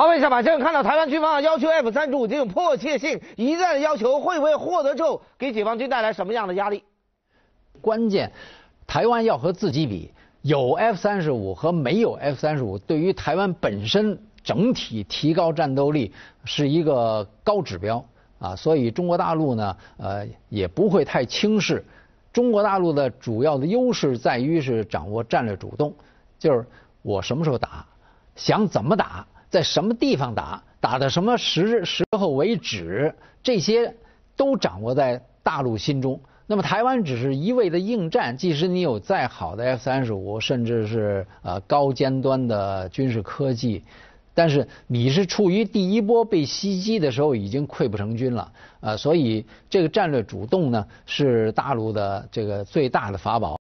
好，友们，下马这个看到台湾军方要求 F 三十五这种迫切性，一再的要求会不会获得之后，给解放军带来什么样的压力？关键，台湾要和自己比，有 F 三十五和没有 F 三十五，对于台湾本身整体提高战斗力是一个高指标啊。所以中国大陆呢，呃，也不会太轻视。中国大陆的主要的优势在于是掌握战略主动，就是我什么时候打，想怎么打。在什么地方打，打到什么时时候为止，这些都掌握在大陆心中。那么台湾只是一味的应战，即使你有再好的 F 三十五，甚至是呃高尖端的军事科技，但是你是处于第一波被袭击的时候已经溃不成军了啊！所以这个战略主动呢，是大陆的这个最大的法宝。